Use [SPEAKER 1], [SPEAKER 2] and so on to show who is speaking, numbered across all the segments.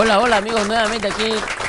[SPEAKER 1] Hola, hola amigos, nuevamente aquí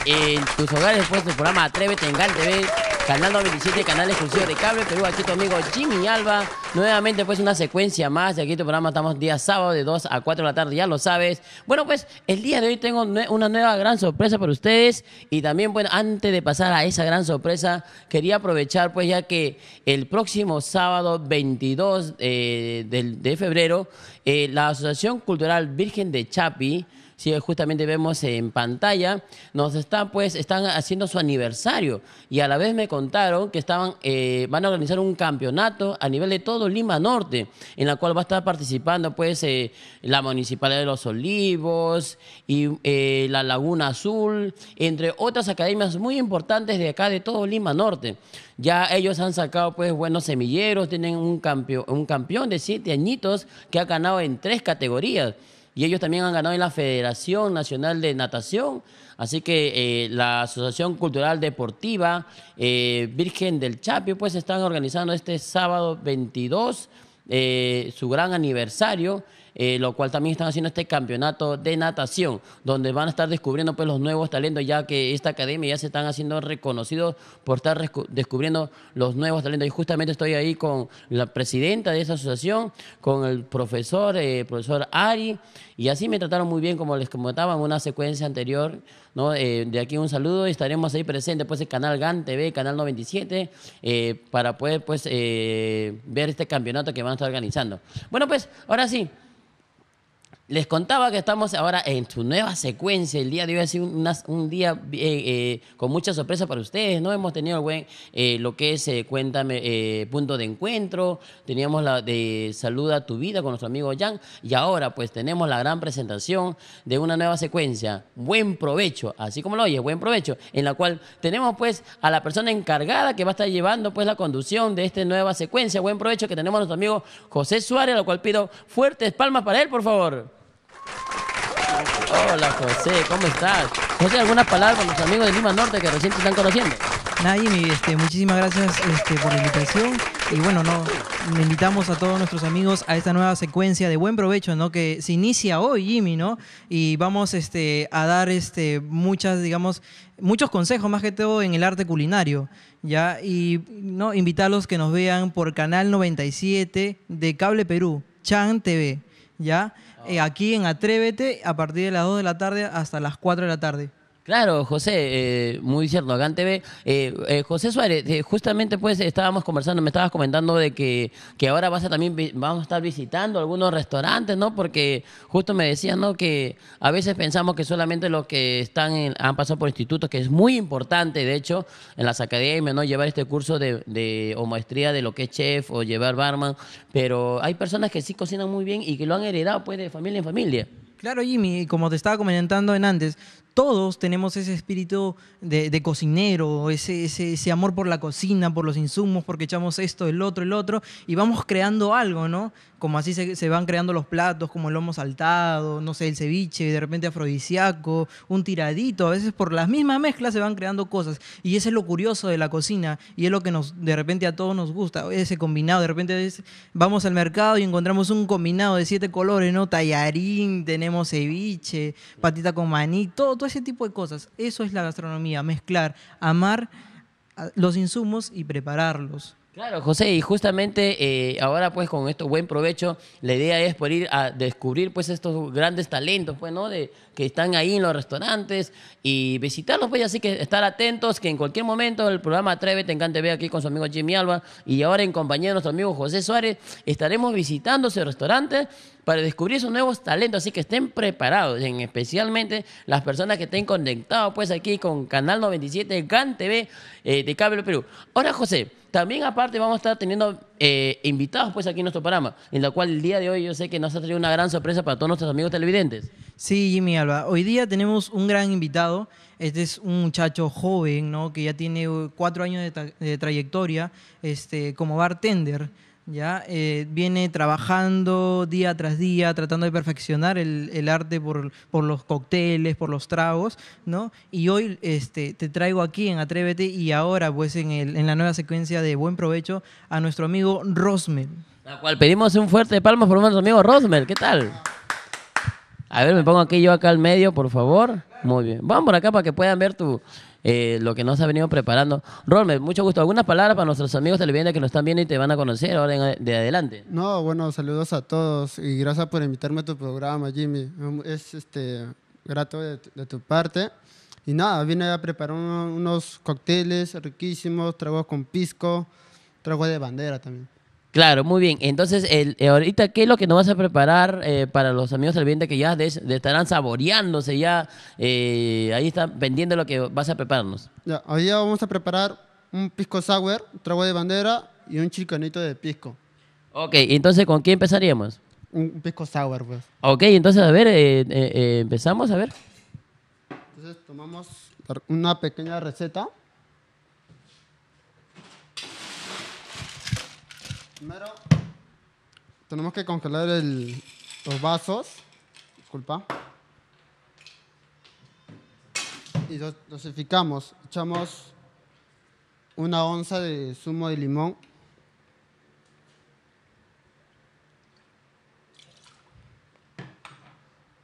[SPEAKER 1] en tus hogares después pues, del programa Atrévete en TV, canal 97, canal exclusivo de Cable Perú, aquí tu amigo Jimmy Alba, nuevamente pues una secuencia más de aquí tu programa, estamos día sábado de 2 a 4 de la tarde, ya lo sabes. Bueno pues, el día de hoy tengo una nueva gran sorpresa para ustedes y también bueno, pues, antes de pasar a esa gran sorpresa, quería aprovechar pues ya que el próximo sábado 22 eh, de, febrero, eh, la Asociación Cultural Virgen de Chapi, si justamente vemos en pantalla, nos están pues, están haciendo su aniversario y a la vez me contaron que estaban, eh, van a organizar un campeonato a nivel de todo Lima Norte, en la cual va a estar participando pues eh, la Municipalidad de Los Olivos y eh, la Laguna Azul, entre otras academias muy importantes de acá de todo Lima Norte. Ya ellos han sacado pues buenos semilleros, tienen un, un campeón de siete añitos que ha ganado en tres categorías y ellos también han ganado en la Federación Nacional de Natación. Así que eh, la Asociación Cultural Deportiva eh, Virgen del Chapio, pues están organizando este sábado 22 eh, su gran aniversario. Eh, lo cual también están haciendo este campeonato de natación, donde van a estar descubriendo pues los nuevos talentos, ya que esta academia ya se están haciendo reconocidos por estar descubriendo los nuevos talentos. Y justamente estoy ahí con la presidenta de esa asociación, con el profesor, eh, profesor Ari, y así me trataron muy bien, como les comentaba en una secuencia anterior, ¿no? Eh, de aquí un saludo, y estaremos ahí presentes, pues el canal GAN TV, canal 97, para poder pues ver este campeonato que van a estar organizando. Bueno, pues ahora sí, les contaba que estamos ahora en su nueva secuencia. El día de hoy ha sido un día eh, eh, con mucha sorpresa para ustedes, ¿no? Hemos tenido buen, eh, lo que es Cuéntame Punto de Encuentro, teníamos la de Saluda tu Vida con nuestro amigo Jan, y ahora pues tenemos la gran presentación de una nueva secuencia, Buen Provecho, así como lo oye, Buen Provecho, en la cual tenemos pues a la persona encargada que va a estar llevando pues la conducción de esta nueva secuencia, Buen Provecho, que tenemos a nuestro amigo José Suárez, lo cual pido fuertes palmas para él, por favor. Hola José, ¿cómo estás? José, ¿algunas palabras a los amigos de Lima Norte que recién te están conociendo?
[SPEAKER 2] Nayimi, este, muchísimas gracias este, por la invitación. Y bueno, no, invitamos a todos nuestros amigos a esta nueva secuencia de buen provecho, ¿no? Que se inicia hoy, Jimmy, ¿no? Y vamos este, a dar este, muchas, digamos, muchos consejos, más que todo en el arte culinario, ¿ya? Y no, invitarlos que nos vean por Canal 97 de Cable Perú, Chan TV, ¿ya? Eh, aquí en Atrévete a partir de las 2 de la tarde hasta las 4 de la tarde.
[SPEAKER 1] Claro, José, eh, muy cierto, acá TV. Eh, eh, José Suárez, eh, justamente pues estábamos conversando, me estabas comentando de que, que ahora vas a también vamos a estar visitando algunos restaurantes, ¿no? Porque justo me decías, ¿no? Que a veces pensamos que solamente los que están han pasado por institutos, que es muy importante, de hecho, en las academias, ¿no? Llevar este curso de, de o maestría de lo que es chef o llevar barman, pero hay personas que sí cocinan muy bien y que lo han heredado pues de familia en familia.
[SPEAKER 2] Claro, Jimmy, como te estaba comentando en antes, todos tenemos ese espíritu de, cocinero, ese, ese, amor por la cocina, por los insumos, porque echamos esto, el otro, el otro, y vamos creando algo, ¿no? Como así se, van creando los platos, como el lomo saltado, no sé, el ceviche, de repente afrodisíaco, un tiradito, a veces por las mismas mezclas se van creando cosas. Y eso es lo curioso de la cocina, y es lo que nos, de repente a todos nos gusta, ese combinado, de repente vamos al mercado y encontramos un combinado de siete colores, ¿no? Tallarín, tenemos ceviche, patita con maní, todo todo ese tipo de cosas. Eso es la gastronomía, mezclar, amar los insumos y prepararlos.
[SPEAKER 1] Claro, José, y justamente eh, ahora pues con esto buen provecho, la idea es por ir a descubrir pues estos grandes talentos, pues, ¿no? De, que están ahí en los restaurantes y visitarlos, pues, así que estar atentos, que en cualquier momento el programa Atrévete en TV aquí con su amigo Jimmy Alba y ahora en compañía de nuestro amigo José Suárez, estaremos visitando ese restaurante para descubrir esos nuevos talentos, así que estén preparados, en especialmente las personas que estén conectados pues aquí con Canal 97 GAN TV de Cable Perú. Ahora, José, también aparte vamos a estar teniendo eh, invitados pues aquí en nuestro programa, en la cual el día de hoy yo sé que nos ha traído una gran sorpresa para todos nuestros amigos televidentes.
[SPEAKER 2] Sí, Jimmy Alba. Hoy día tenemos un gran invitado. Este es un muchacho joven, ¿no? Que ya tiene cuatro años de, trayectoria este, como bartender. ¿ya? Eh, viene trabajando día tras día, tratando de perfeccionar el, arte por, por, los cócteles, por los tragos, ¿no? Y hoy este, te traigo aquí en Atrévete y ahora, pues, en, en la nueva secuencia de Buen Provecho a nuestro amigo Rosmel. La cual pedimos un fuerte palmo por nuestro
[SPEAKER 1] amigo Rosmel, ¿qué tal? A ver, me pongo aquí yo acá al medio, por favor. Muy bien. Vamos por acá para que puedan ver tu, eh, lo que nos ha venido preparando. Rolme, mucho gusto. ¿Algunas palabras para nuestros amigos televidentes que nos están viendo y te van a conocer ahora de adelante?
[SPEAKER 3] No, bueno, saludos a todos y gracias por invitarme a tu programa, Jimmy. Es este, grato de, de tu parte. Y nada, vine a preparar unos cócteles riquísimos, tragos con pisco, tragos de bandera también.
[SPEAKER 1] Claro, muy bien. Entonces, el, eh, ahorita, ¿qué es lo que nos vas a preparar eh, para los amigos del viento que ya estarán saboreándose ya? Eh, ahí están vendiendo lo que vas a prepararnos.
[SPEAKER 3] Ya, hoy vamos a preparar un pisco sour, un trago de bandera y un chicanito de pisco. Ok,
[SPEAKER 1] entonces, ¿con qué empezaríamos?
[SPEAKER 3] Un, pisco sour, pues.
[SPEAKER 1] Ok, entonces, a ver, empezamos, a
[SPEAKER 3] ver. Entonces, tomamos una pequeña receta. Primero, tenemos que congelar los vasos. Disculpa. Y dosificamos. Echamos una onza de zumo de limón.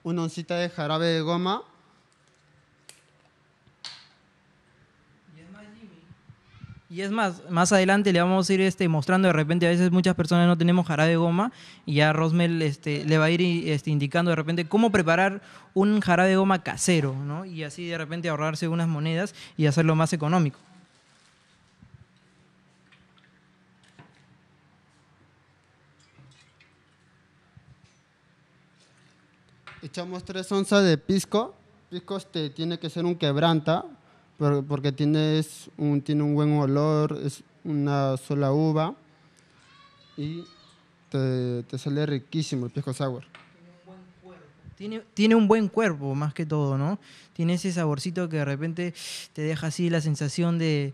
[SPEAKER 3] Una oncita de jarabe de goma.
[SPEAKER 2] Y es más, más adelante le vamos a ir este, mostrando, de repente a veces muchas personas no tenemos jarabe de goma y ya Rosmel este, le va a ir este, indicando de repente cómo preparar un jarabe de goma casero, ¿no? Y así de repente ahorrarse unas monedas y hacerlo más económico.
[SPEAKER 3] Echamos tres onzas de pisco. Pisco este, tiene que ser un quebranta porque tiene, un, tiene un buen olor, es una sola uva y te, sale riquísimo
[SPEAKER 2] el pisco sour. Tiene, un buen cuerpo, más que todo, ¿no? Tiene ese saborcito que de repente te deja así la sensación de,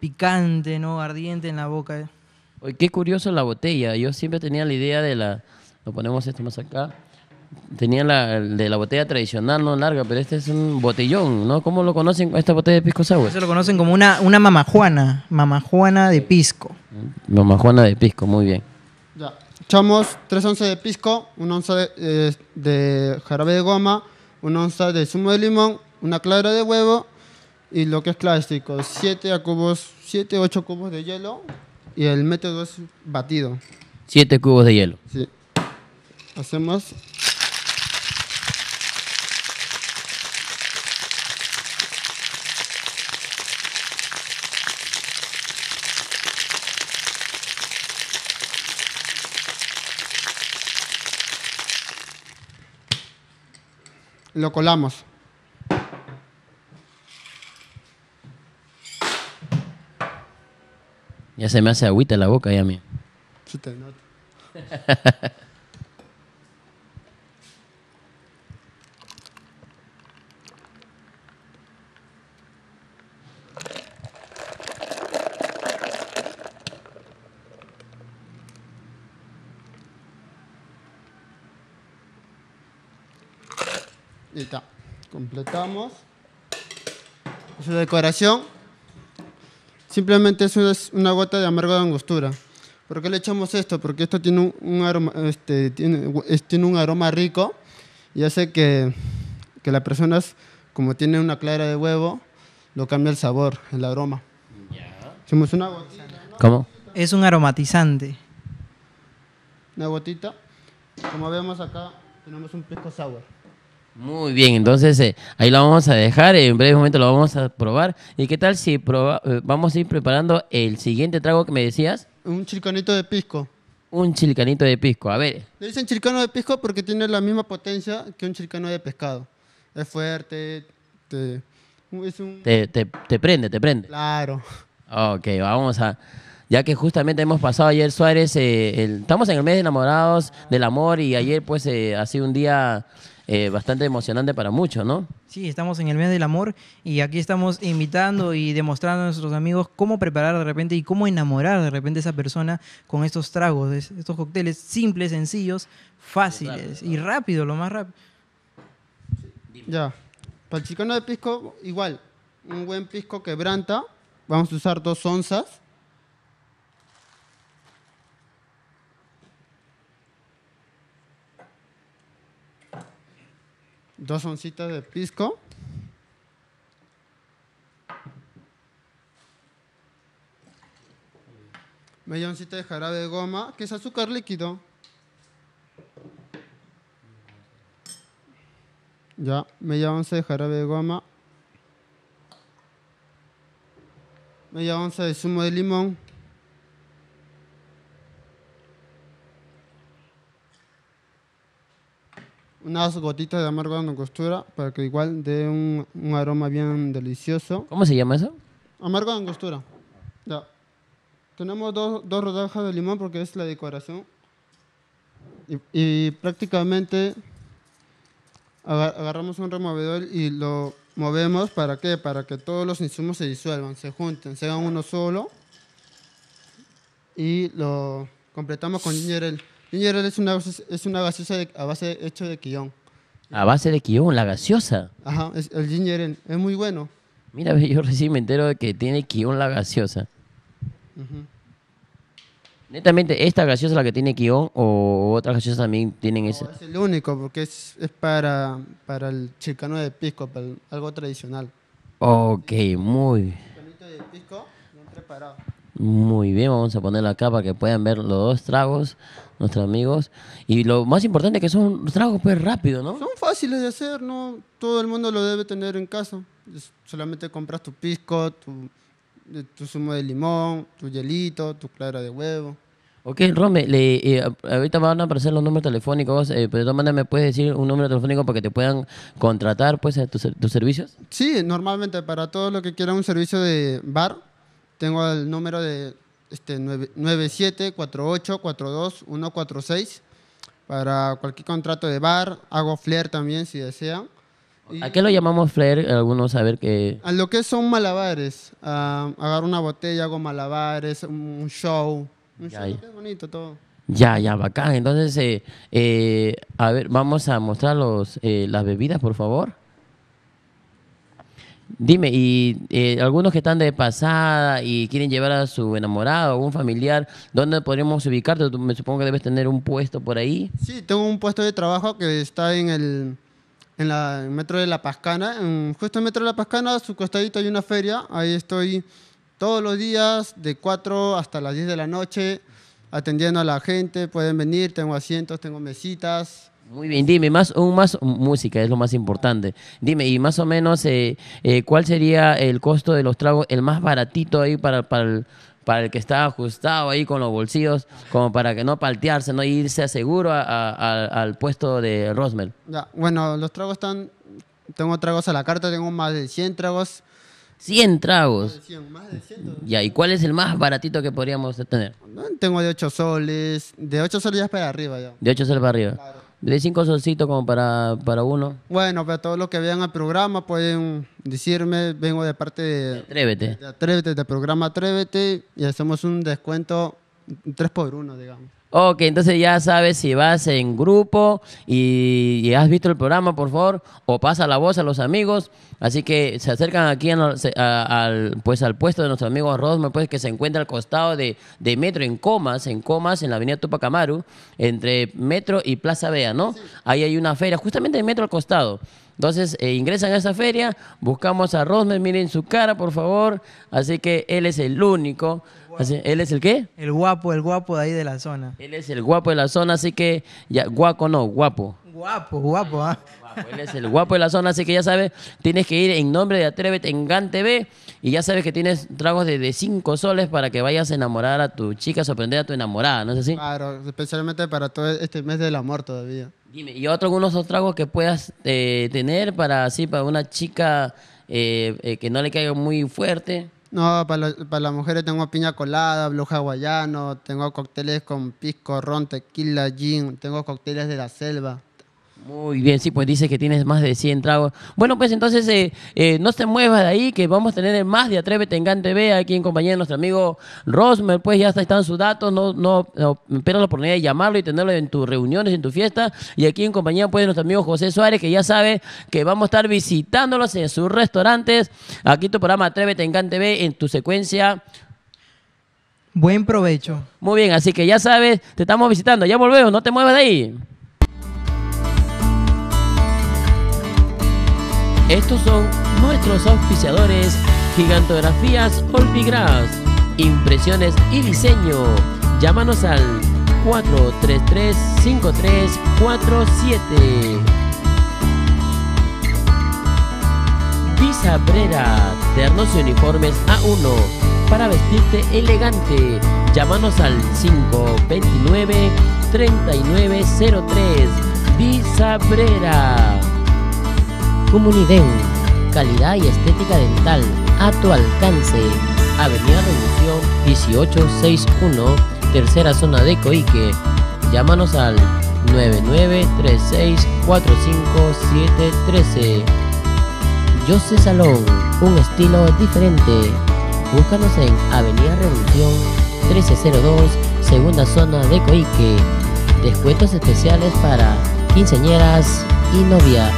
[SPEAKER 2] picante, ¿no? Ardiente en la boca.
[SPEAKER 1] hoy qué curioso la botella. Yo siempre tenía la idea de la... Lo ponemos esto más acá Tenía la de la botella tradicional, no larga, pero este es un
[SPEAKER 2] botellón, ¿no? ¿Cómo lo conocen esta botella de pisco sour? Se lo conocen como una, una mamajuana, mamajuana de pisco.
[SPEAKER 1] Mamajuana de pisco, muy bien.
[SPEAKER 3] Ya.
[SPEAKER 2] Echamos tres
[SPEAKER 3] onzas de pisco, una onza eh, de, jarabe de goma, una onza de zumo de limón, una clara de huevo y lo que es clásico, siete a cubos, siete, ocho cubos de hielo y el método es batido.
[SPEAKER 1] Siete cubos de hielo. Sí.
[SPEAKER 3] Hacemos lo colamos.
[SPEAKER 1] Ya se me hace agüita la boca ya mía.
[SPEAKER 3] completamos. Su decoración simplemente es una, gota de amargo de angostura. ¿Por qué le echamos esto? Porque esto tiene un, aroma, este, tiene, tiene, un aroma rico y hace que, que las personas, como tiene una clara de huevo, lo cambia el sabor, el aroma. Hicimos una gotita.
[SPEAKER 1] ¿Cómo?
[SPEAKER 2] Es un aromatizante.
[SPEAKER 3] Una gotita. Como vemos acá, tenemos un pico sour. Muy
[SPEAKER 1] bien, entonces eh, ahí lo vamos a dejar, en breve momento lo vamos a probar. ¿Y qué tal si eh, vamos a ir preparando el siguiente trago que me decías? Un chilcanito de pisco. Un chilcanito de pisco, a ver.
[SPEAKER 2] Le dicen
[SPEAKER 3] chilcano de pisco porque tiene la misma potencia que un chilcano de pescado. Es fuerte, te, es un...
[SPEAKER 1] te, te, prende, te prende. Claro. Ok, vamos a ya que justamente hemos pasado ayer Suárez, eh, estamos en el mes de enamorados, del amor, y ayer pues ha sido un día eh, bastante emocionante para muchos, ¿no?
[SPEAKER 2] Sí, estamos en el mes del amor y aquí estamos invitando y demostrando a nuestros amigos cómo preparar de repente y cómo enamorar de repente a esa persona con estos tragos, estos cócteles simples, sencillos, fáciles y rápido, lo más rápido. Ya, para el chicano
[SPEAKER 3] de pisco, igual, un buen pisco quebranta, vamos a usar dos onzas dos oncitas de pisco. Media oncita de jarabe de goma, que es azúcar líquido. Ya, media onza de jarabe de goma. Media onza de zumo de limón. unas gotitas de amargo de angostura para que igual dé un, aroma bien delicioso. ¿Cómo se llama eso? Amargo de angostura. Ya. Tenemos dos, dos rodajas de limón porque es la decoración. Y, prácticamente agarramos un removedor y lo movemos. ¿Para qué? Para que todos los insumos se disuelvan, se junten, se hagan uno solo. Y lo completamos con ginger Ginger es una, gaseosa a base hecho de quión.
[SPEAKER 1] A base de quión? la gaseosa.
[SPEAKER 3] Ajá, es, el ginger es muy bueno. Mira, yo
[SPEAKER 1] recién me entero de que tiene quión la gaseosa. Netamente, ¿esta gaseosa es la que tiene quión o otras gaseosas también tienen no, esa? Es
[SPEAKER 3] el único, porque es, es para, para el chicano de pisco, algo tradicional.
[SPEAKER 1] Ok, muy de pisco, bien preparado. Muy bien, vamos a ponerlo acá para que puedan ver los dos tragos nuestros amigos. Y lo más importante es que son tragos pues rápido, ¿no?
[SPEAKER 3] Son fáciles de hacer, ¿no? Todo el mundo lo debe tener en casa. Solamente compras tu pisco, tu, eh, tu zumo de limón, tu hielito, tu clara de huevo. Ok, Rome,
[SPEAKER 1] le, eh, ahorita van a aparecer los números telefónicos, eh, pero de me puedes decir un número telefónico para que te puedan contratar pues tus, tus servicios.
[SPEAKER 3] Sí, normalmente para todo lo que quiera un servicio de bar, tengo el número de este, seis para cualquier contrato de bar. Hago flair también si desea ¿A qué lo
[SPEAKER 1] llamamos flair? Algunos a ver que...
[SPEAKER 3] A lo que son malabares. a ah, agarro una botella, hago malabares, un show. ya, Ya. Qué bonito todo.
[SPEAKER 1] Ya, ya, bacán. Entonces, eh, eh, a ver, vamos a mostrar eh, las bebidas, por favor. Dime, y eh, algunos que están de pasada y quieren llevar a su enamorado o un familiar, ¿dónde podríamos ubicarte? me supongo que debes tener un puesto por ahí.
[SPEAKER 3] Sí, tengo un puesto de trabajo que está en el, en metro de La Pascana. justo en metro de La Pascana, a su costadito hay una feria. Ahí estoy todos los días, de 4 hasta las 10 de la noche, atendiendo a la gente. Pueden venir, tengo asientos, tengo mesitas.
[SPEAKER 1] Muy bien, dime, más, un, más música es lo más importante. Dime, y más o menos, eh, eh, ¿cuál sería el costo de los tragos, el más baratito ahí para, para, el, que está ajustado ahí con los bolsillos, como para que no paltearse, no irse a seguro al puesto de Rosmer?
[SPEAKER 3] bueno, los tragos están, tengo tragos a la carta, tengo más de 100 tragos. 100 tragos. Más de 100, Ya, ¿y cuál es el más baratito que podríamos tener? Tengo de 8 soles, de 8 soles ya para arriba ya.
[SPEAKER 1] De 8 soles para arriba. Le cinco solcitos como para, para uno.
[SPEAKER 3] Bueno, para todos los que vean el programa pueden decirme, vengo de parte de... Atrévete. Atrévete, del programa Atrévete, y hacemos un descuento tres por uno, digamos. Ok, entonces ya
[SPEAKER 1] sabes si vas en grupo y, has visto el programa, por favor, o pasa la voz a los amigos. Así que se acercan aquí al, pues, al puesto de nuestro amigo Rosmer, pues, que se encuentra al costado de, de, Metro en Comas, en Comas, en la avenida Tupac Amaru, entre Metro y Plaza Vea, ¿no? Ahí hay una feria, justamente de Metro al costado. Entonces eh, ingresan a esa feria, buscamos a Rosmer, miren su cara, por favor. Así que él es el único. Así, ¿Él es el qué? El guapo, el guapo de ahí de la zona. Él es el guapo de la zona, así que ya, guaco no, guapo. Guapo, guapo, ¿ah? él es el guapo de la zona, así que ya sabes, tienes que ir en nombre de Atrevet en GAN TV y ya sabes que tienes tragos de 5 soles para que vayas a enamorar a tu chica, sorprender a tu enamorada, ¿no es así?
[SPEAKER 3] Claro, especialmente para todo este mes del amor todavía.
[SPEAKER 1] Dime, ¿y otro, algunos otros tragos que puedas eh, tener para así, para una chica eh, eh, que no le caiga muy fuerte?
[SPEAKER 3] No, para, para, las mujeres tengo piña colada, blue hawaiano, tengo cócteles con pisco, ron, tequila, gin, tengo cócteles de la selva.
[SPEAKER 1] Muy bien, sí, pues dice que tienes más de 100 tragos. Bueno, pues entonces eh, eh, no se muevas de ahí, que vamos a tener más de Atrévete en GAN TV aquí en compañía de nuestro amigo Rosmer. Pues ya están sus datos, no, no, espera la oportunidad de llamarlo y tenerlo en tus reuniones, en tu fiesta. Y aquí en compañía pues de nuestro amigo José Suárez, que ya sabe que vamos a estar visitándolos en sus restaurantes. Aquí tu programa Atrévete en GAN TV en tu secuencia
[SPEAKER 2] Buen provecho.
[SPEAKER 1] Muy bien, así que ya sabes, te estamos visitando. Ya volvemos, no te muevas de ahí. Estos son nuestros auspiciadores Gigantografías Olpigras, Impresiones y Diseño. Llámanos al 433-5347. Brera, ternos y uniformes A1 para vestirte elegante. Llámanos al 529-3903. Brera comunidad, calidad y estética dental a tu alcance. Avenida Revolución 1861, tercera zona de Coique. Llámanos al 993645713. 45713 José Salón, un estilo diferente. Búscanos en Avenida Revolución 1302, segunda zona de Coique. Descuentos especiales para quinceañeras y novias.